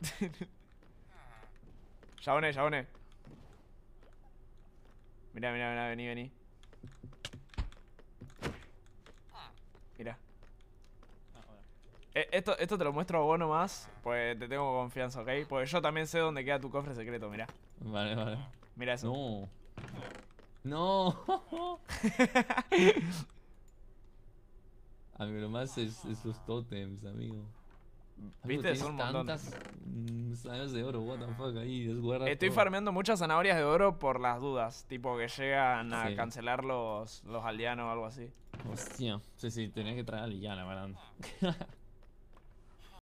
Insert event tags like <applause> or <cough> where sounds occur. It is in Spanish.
<laughs> Yaone, yaone Mira, mira, mira, vení, vení. Mira. Eh, esto, esto te lo muestro a vos nomás, pues te tengo confianza, ¿ok? Pues yo también sé dónde queda tu cofre secreto, mira. Vale, vale. Mira eso. No. No. mí <laughs> lo más es, es los tótems, amigo. Viste, son Tantas zanahorias mm, de oro, what the fuck, ahí Estoy farmeando muchas zanahorias de oro por las dudas, tipo que llegan a cancelar los, los aldeanos o algo así. Hostia, sí, sí, tenés que traer a Liliana, verdad. <laughs>